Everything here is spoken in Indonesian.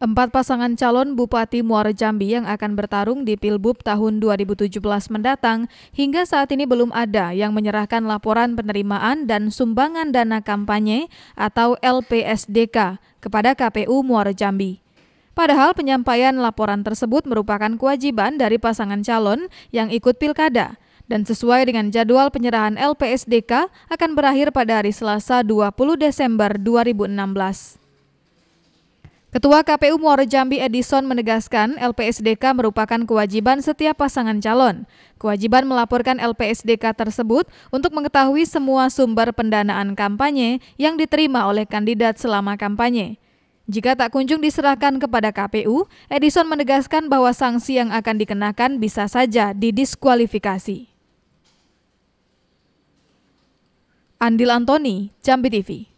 Empat pasangan calon Bupati Muara Jambi yang akan bertarung di Pilbub tahun 2017 mendatang hingga saat ini belum ada yang menyerahkan laporan penerimaan dan sumbangan dana kampanye atau LPSDK kepada KPU Muara Jambi. Padahal penyampaian laporan tersebut merupakan kewajiban dari pasangan calon yang ikut pilkada dan sesuai dengan jadwal penyerahan LPSDK akan berakhir pada hari Selasa 20 Desember 2016. Ketua KPU Muara Jambi Edison menegaskan LPSDK merupakan kewajiban setiap pasangan calon. Kewajiban melaporkan LPSDK tersebut untuk mengetahui semua sumber pendanaan kampanye yang diterima oleh kandidat selama kampanye. Jika tak kunjung diserahkan kepada KPU, Edison menegaskan bahwa sanksi yang akan dikenakan bisa saja didiskualifikasi. Andil Antoni, Jambi TV.